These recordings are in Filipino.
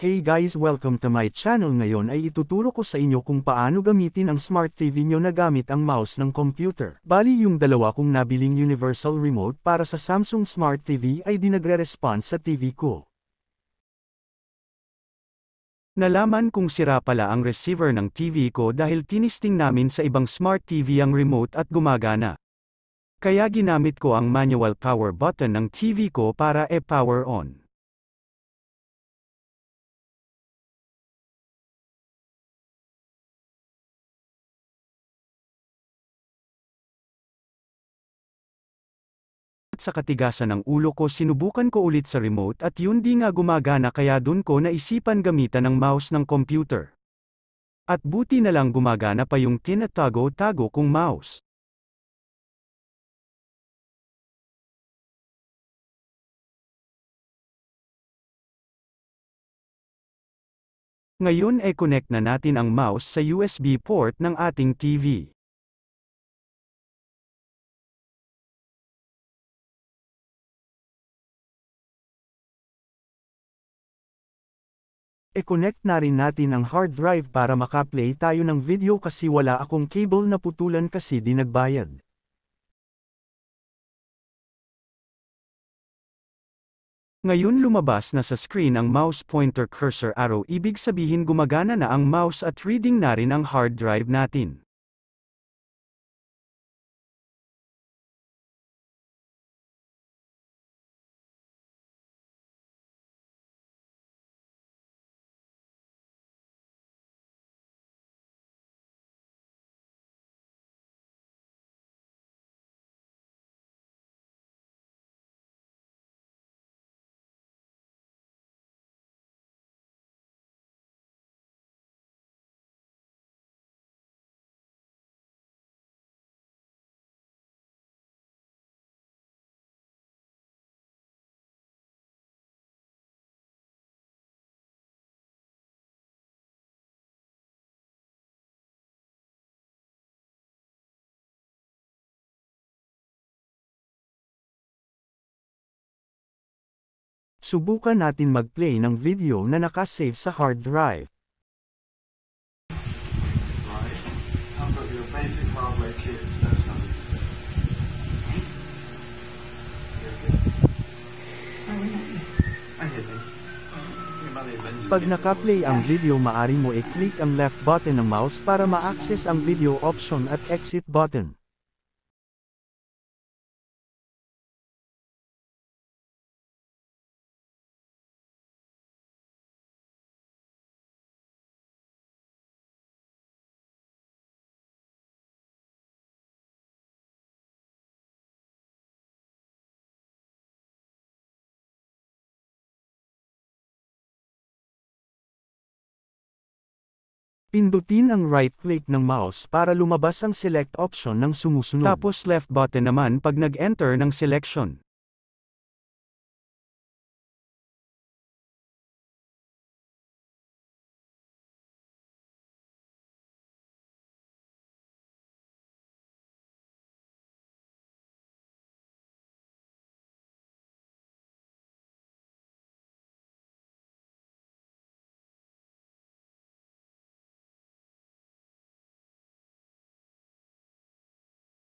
Hey guys welcome to my channel ngayon ay ituturo ko sa inyo kung paano gamitin ang smart TV nyo na gamit ang mouse ng computer. Bali yung dalawa kong nabiling universal remote para sa Samsung Smart TV ay dinagre-response sa TV ko. Nalaman kung sira pala ang receiver ng TV ko dahil tinisting namin sa ibang smart TV ang remote at gumagana. Kaya ginamit ko ang manual power button ng TV ko para e-power on. Subalit sa katigasan ng ulo ko sinubukan ko ulit sa remote at yun di nga gumagana kaya dun ko naisipan gamitan ng mouse ng computer. At buti na lang gumagana pa yung tinatago-tago kong mouse. Ngayon e-connect na natin ang mouse sa USB port ng ating TV. E-connect na rin natin ang hard drive para makaplay tayo ng video kasi wala akong cable na putulan kasi di nagbayad. Ngayon lumabas na sa screen ang mouse pointer cursor arrow ibig sabihin gumagana na ang mouse at reading na rin ang hard drive natin. Subukan natin mag-play ng video na nakasave sa hard drive. Right. Under your basic Broadway kids, that's number six. Nice. Pag nakaplay ang video maari mo i-click ang left button ng mouse para ma-access ang video option at exit button. Pindutin ang right click ng mouse para lumabas ang select option ng sumusunod. Tapos left button naman pag nag-enter ng selection.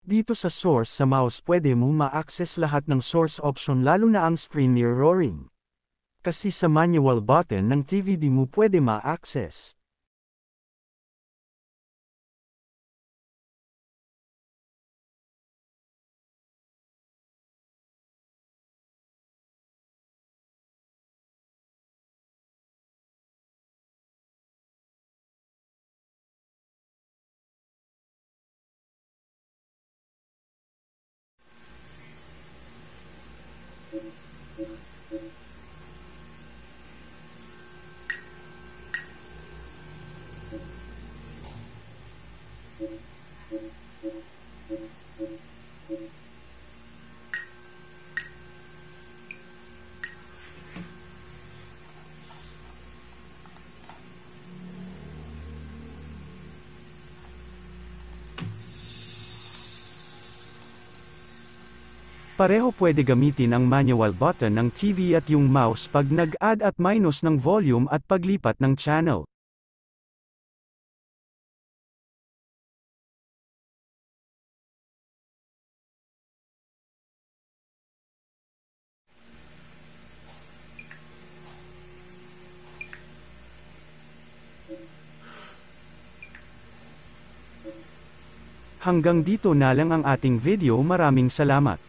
Dito sa source sa mouse pwede mo ma-access lahat ng source option lalo na ang screen mirroring. Kasi sa manual button ng TV mo pwede ma-access. Pareho pwede gamitin ang manual button ng TV at yung mouse pag nag-add at minus ng volume at paglipat ng channel. Hanggang dito na lang ang ating video maraming salamat.